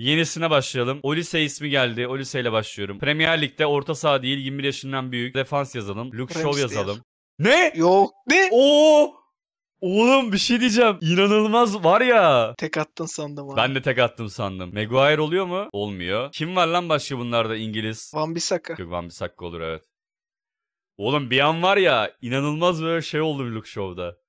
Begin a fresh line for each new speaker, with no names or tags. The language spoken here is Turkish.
Yenisine başlayalım. Olise ismi geldi. Olise ile başlıyorum. Premier Lig'de orta saha değil 21 yaşından büyük. Defans yazalım. Luke Show yazalım.
Ne? Yok. Ne? Oo! Oğlum bir şey diyeceğim. İnanılmaz var ya. Tek attın sandım
abi. Ben de tek attım sandım. Maguire oluyor mu? Olmuyor. Kim var lan başka bunlarda İngiliz? Van Bissaka. Yok Van Bissaka olur evet. Oğlum bir an var ya inanılmaz böyle şey oldu bir look show'da.